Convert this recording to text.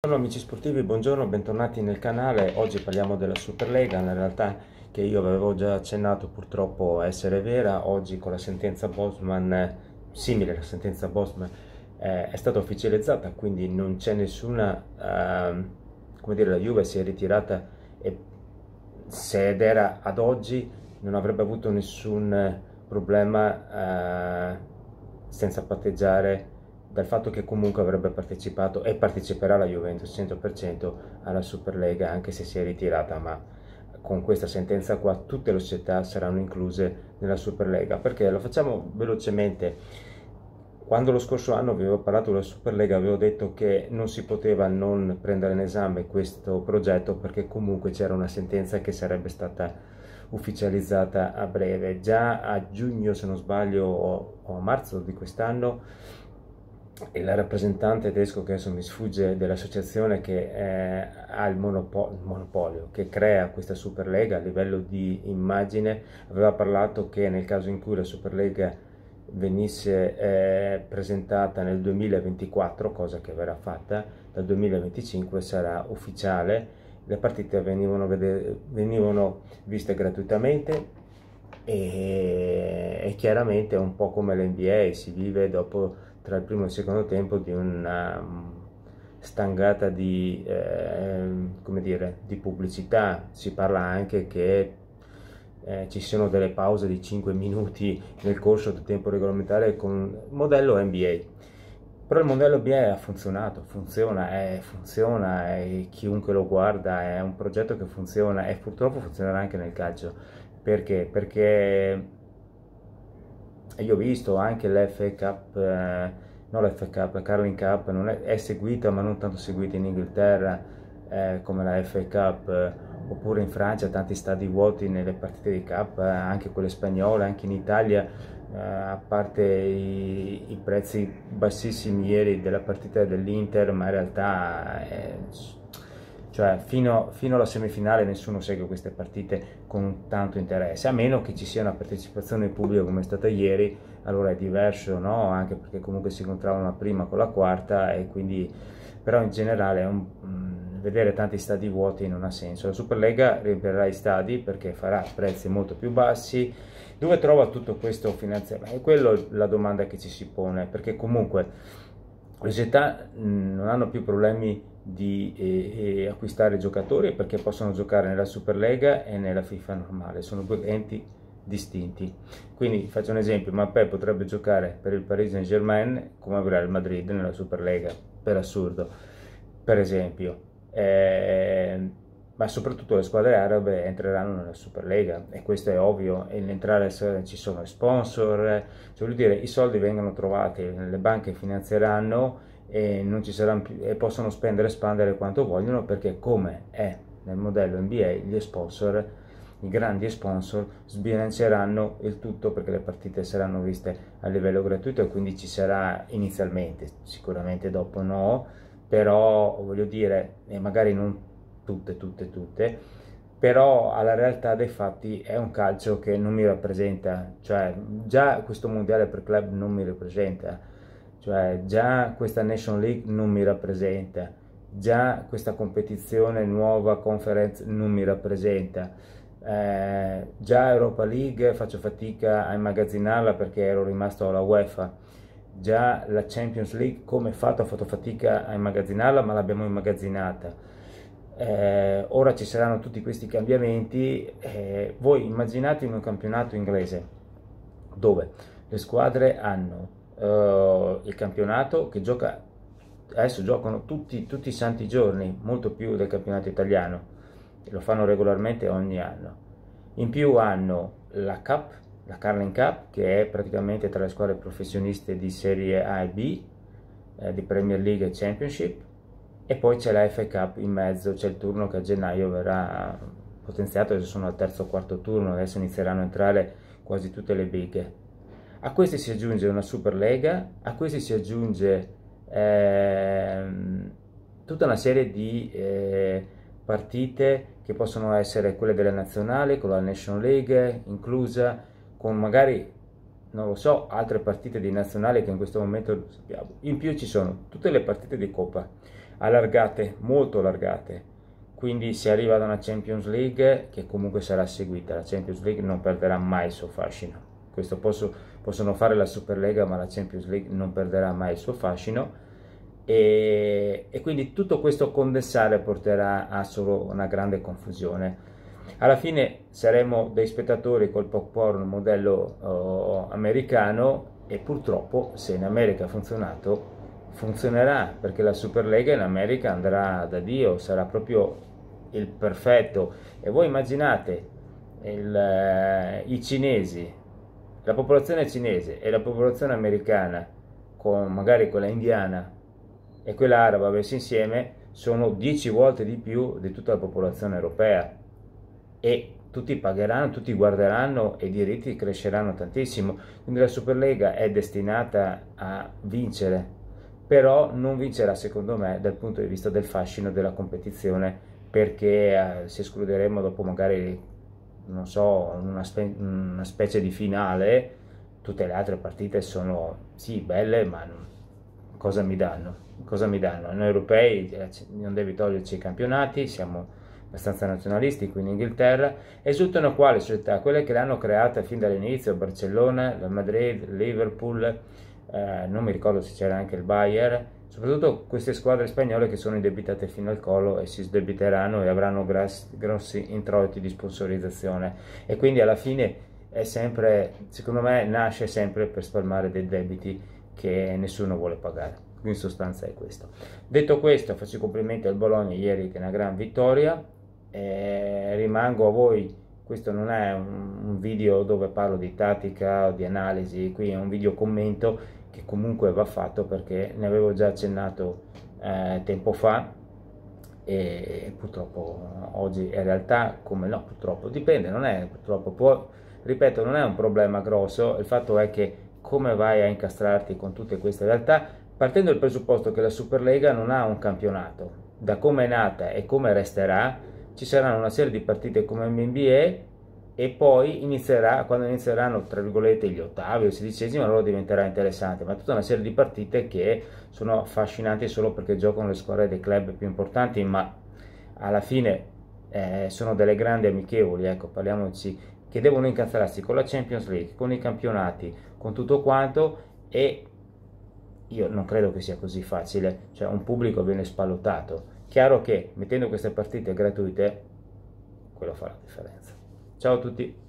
Buongiorno amici sportivi, buongiorno, bentornati nel canale. Oggi parliamo della Superlega, una realtà che io avevo già accennato purtroppo essere vera. Oggi con la sentenza Bosman, simile alla sentenza Bosman, eh, è stata ufficializzata, quindi non c'è nessuna, eh, come dire, la Juve si è ritirata e se ed era ad oggi non avrebbe avuto nessun problema eh, senza patteggiare dal fatto che comunque avrebbe partecipato e parteciperà la Juventus 100% alla Superlega anche se si è ritirata ma con questa sentenza qua tutte le società saranno incluse nella Superlega perché lo facciamo velocemente quando lo scorso anno vi avevo parlato della Superlega avevo detto che non si poteva non prendere in esame questo progetto perché comunque c'era una sentenza che sarebbe stata ufficializzata a breve. Già a giugno, se non sbaglio, o a marzo di quest'anno il rappresentante tedesco che adesso mi sfugge dell'associazione che eh, ha il monopo monopolio, che crea questa Superlega a livello di immagine, aveva parlato che nel caso in cui la Superlega venisse eh, presentata nel 2024, cosa che verrà fatta, dal 2025 sarà ufficiale, le partite venivano, venivano viste gratuitamente e, e chiaramente è un po' come l'NBA, si vive dopo tra il primo e il secondo tempo di una um, stangata di, eh, come dire, di pubblicità. Si parla anche che eh, ci sono delle pause di 5 minuti nel corso del tempo regolamentare con modello NBA. Però il modello NBA ha funzionato, funziona, è, funziona e chiunque lo guarda è un progetto che funziona e purtroppo funzionerà anche nel calcio. Perché? Perché e io ho visto anche l'FA Cup, eh, non l'FA Cup, la Carling Cup è, è, seguita ma non tanto seguita in Inghilterra eh, come la FA Cup eh, oppure in Francia tanti stadi vuoti nelle partite di Cup, eh, anche quelle spagnole, anche in Italia eh, a parte i, i, prezzi bassissimi ieri della partita dell'Inter ma in realtà eh, cioè fino, fino, alla semifinale nessuno segue queste partite con tanto interesse, a meno che ci sia una partecipazione pubblica come è stata ieri, allora è diverso, no? Anche perché comunque si incontrava la prima con la quarta e quindi... Però in generale un, mm, vedere tanti stadi vuoti non ha senso. La Superlega riempirà i stadi perché farà prezzi molto più bassi. Dove trova tutto questo finanziamento? E quella è la domanda che ci si pone, perché comunque le società mm, non hanno più problemi di eh, eh, acquistare giocatori perché possono giocare nella Superlega e nella FIFA normale, sono due enti distinti. Quindi faccio un esempio, Mappé potrebbe giocare per il Paris Saint Germain come per il Madrid nella Superlega, per assurdo, per esempio. Eh, ma soprattutto le squadre arabe entreranno nella Superlega e questo è ovvio, e nell'entrare ci sono sponsor, cioè dire, i soldi vengono trovati, le banche finanzieranno e, più, e possono spendere e espandere quanto vogliono perché come è nel modello NBA gli sponsor i grandi sponsor sbilanceranno il tutto perché le partite saranno viste a livello gratuito e quindi ci sarà inizialmente, sicuramente dopo no, però voglio dire, magari non tutte, tutte, tutte, però alla realtà dei fatti è un calcio che non mi rappresenta, cioè già questo mondiale per club non mi rappresenta, cioè già questa Nation League non mi rappresenta, già questa competizione nuova conference non mi rappresenta. Eh, già Europa League faccio fatica a immagazzinarla perché ero rimasto alla UEFA già la Champions League come fatto ho fatto fatica a immagazzinarla ma l'abbiamo immagazzinata eh, ora ci saranno tutti questi cambiamenti, eh, voi immaginate un campionato inglese dove le squadre hanno eh, il campionato che gioca, adesso giocano tutti, tutti i santi giorni, molto più del campionato italiano, lo fanno regolarmente ogni anno. In più hanno la Cup, la Carling Cup, che è praticamente tra le squadre professioniste di Serie A e B, eh, di Premier League e Championship, e poi c'è la FA Cup in mezzo, c'è il turno che a gennaio verrà potenziato, adesso sono al terzo o quarto turno, adesso inizieranno a entrare quasi tutte le big. A questi si aggiunge una Super Superlega, a questi si aggiunge eh, tutta una serie di eh, partite che possono essere quelle della nazionale, con la National League inclusa, con magari, non lo so, altre partite di nazionale che in questo momento non sappiamo. In più ci sono tutte le partite di Coppa allargate, molto allargate. Quindi si arriva ad una Champions League che comunque sarà seguita, la Champions League non perderà mai il suo fascino. Questo posso, possono fare la Superlega, ma la Champions League non perderà mai il suo fascino. E, e quindi tutto questo condensare porterà a solo una grande confusione. Alla fine saremo dei spettatori col popcorn modello oh, americano e purtroppo se in America ha funzionato funzionerà perché la Superlega in America andrà da Dio, sarà proprio il perfetto. E voi immaginate il, eh, i cinesi, la popolazione cinese e la popolazione americana, con magari quella indiana e quella araba messi insieme, sono 10 volte di più di tutta la popolazione europea. E tutti pagheranno, tutti guarderanno e i diritti cresceranno tantissimo. Quindi la Superlega è destinata a vincere però non vincerà secondo me dal punto di vista del fascino della competizione perché eh, se escluderemo dopo magari non so una, spe una, specie di finale tutte le altre partite sono sì belle ma non... cosa mi danno cosa mi danno noi europei eh, non devi toglierci i campionati siamo abbastanza nazionalisti qui in Inghilterra esultano quale società quelle che l'hanno creata fin dall'inizio Barcellona la Madrid Liverpool eh, non mi ricordo se c'era anche il Bayer, soprattutto queste squadre spagnole che sono indebitate fino al collo e si sdebiteranno e avranno gras- grossi introiti di sponsorizzazione e quindi alla fine è sempre, secondo me, nasce sempre per spalmare dei debiti che nessuno vuole pagare. In sostanza è questo. Detto questo, faccio i complimenti al Bologna ieri che è una gran vittoria. Eh, rimango a voi questo non è un, video dove parlo di tattica, di analisi, qui è un video commento che comunque va fatto perché ne avevo già accennato eh, tempo fa e purtroppo oggi è realtà come no purtroppo dipende non è purtroppo può ripeto non è un problema grosso il fatto è che come vai a incastrarti con tutte queste realtà partendo dal presupposto che la Superlega non ha un campionato da come è nata e come resterà ci saranno una serie di partite come NBA e poi inizierà, quando inizieranno tra virgolette gli ottavi o sedicesimi allora diventerà interessante ma tutta una serie di partite che sono affascinanti solo perché giocano le squadre dei club più importanti ma alla fine eh, sono delle grandi amichevoli ecco parliamoci che devono incazzarsi con la Champions League con i campionati con tutto quanto e io non credo che sia così facile cioè un pubblico viene spallottato Chiaro che mettendo queste partite gratuite, quello fa la differenza. Ciao a tutti!